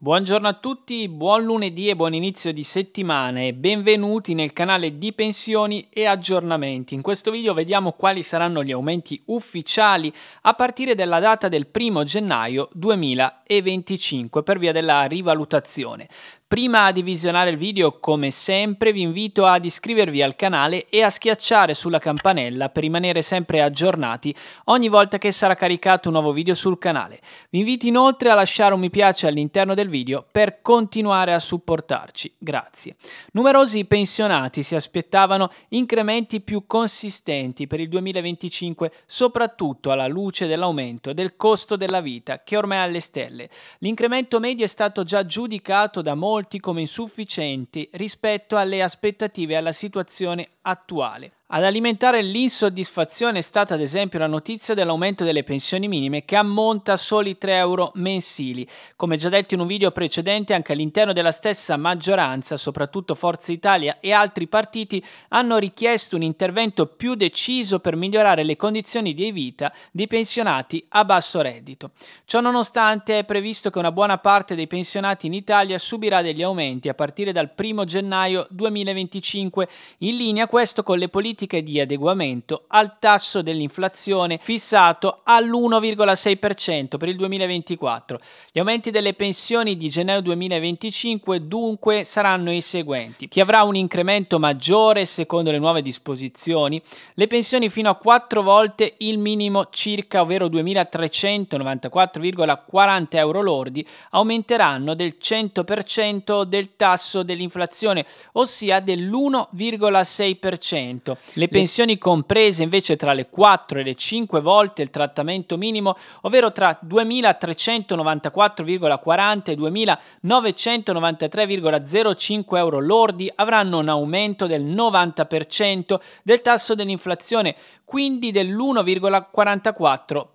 Buongiorno a tutti, buon lunedì e buon inizio di settimana e benvenuti nel canale di pensioni e aggiornamenti. In questo video vediamo quali saranno gli aumenti ufficiali a partire dalla data del 1 gennaio 2025 per via della rivalutazione. Prima di visionare il video, come sempre, vi invito ad iscrivervi al canale e a schiacciare sulla campanella per rimanere sempre aggiornati ogni volta che sarà caricato un nuovo video sul canale. Vi invito inoltre a lasciare un mi piace all'interno del video per continuare a supportarci. Grazie. Numerosi pensionati si aspettavano incrementi più consistenti per il 2025, soprattutto alla luce dell'aumento del costo della vita che ormai è alle stelle. L'incremento medio è stato già giudicato da molti molti come insufficienti rispetto alle aspettative e alla situazione attuale. Ad alimentare l'insoddisfazione è stata ad esempio la notizia dell'aumento delle pensioni minime che ammonta a soli 3 euro mensili. Come già detto in un video precedente anche all'interno della stessa maggioranza, soprattutto Forza Italia e altri partiti, hanno richiesto un intervento più deciso per migliorare le condizioni di vita di pensionati a basso reddito. Ciò nonostante è previsto che una buona parte dei pensionati in Italia subirà degli aumenti a partire dal 1 gennaio 2025. In linea questo con le politiche politiche di adeguamento al tasso dell'inflazione fissato all'1,6% per il 2024. Gli aumenti delle pensioni di gennaio 2025 dunque saranno i seguenti. Chi avrà un incremento maggiore secondo le nuove disposizioni, le pensioni fino a 4 volte il minimo circa, ovvero 2.394,40 euro lordi, aumenteranno del 100% del tasso dell'inflazione, ossia dell'1,6%. Le pensioni comprese invece tra le 4 e le 5 volte il trattamento minimo, ovvero tra 2.394,40 e 2.993,05 euro lordi, avranno un aumento del 90% del tasso dell'inflazione, quindi dell'1,44%.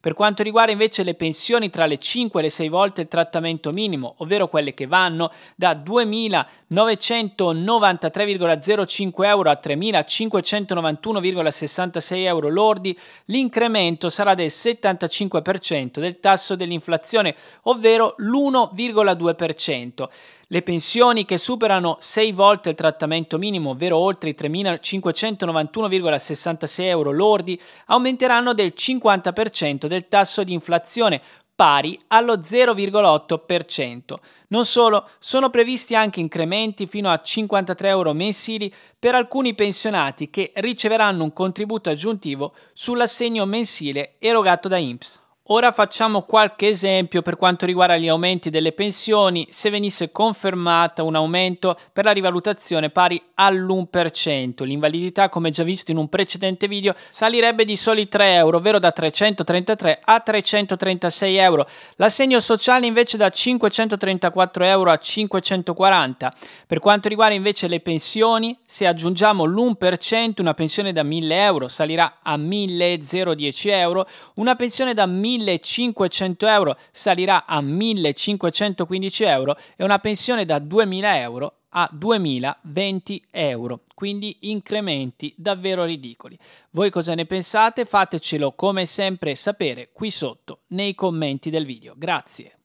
Per quanto riguarda invece le pensioni tra le 5 e le 6 volte il trattamento minimo, ovvero quelle che vanno da 2.993,05 euro a 3.000 3.591,66 euro lordi, l'incremento sarà del 75% del tasso dell'inflazione, ovvero l'1,2%. Le pensioni che superano 6 volte il trattamento minimo, ovvero oltre i 3.591,66 euro lordi, aumenteranno del 50% del tasso di inflazione, pari allo 0,8%. Non solo, sono previsti anche incrementi fino a 53 euro mensili per alcuni pensionati che riceveranno un contributo aggiuntivo sull'assegno mensile erogato da INPS. Ora facciamo qualche esempio per quanto riguarda gli aumenti delle pensioni se venisse confermata un aumento per la rivalutazione pari all'1%. L'invalidità, come già visto in un precedente video, salirebbe di soli 3 euro, ovvero da 333 a 336 euro. L'assegno sociale invece da 534 euro a 540. Per quanto riguarda invece le pensioni, se aggiungiamo l'1%, una pensione da 1000 euro salirà a 1010 euro, una pensione da 1000 1500 euro salirà a 1515 euro e una pensione da 2000 euro a 2020 euro. Quindi incrementi davvero ridicoli. Voi cosa ne pensate? Fatecelo come sempre sapere qui sotto nei commenti del video. Grazie.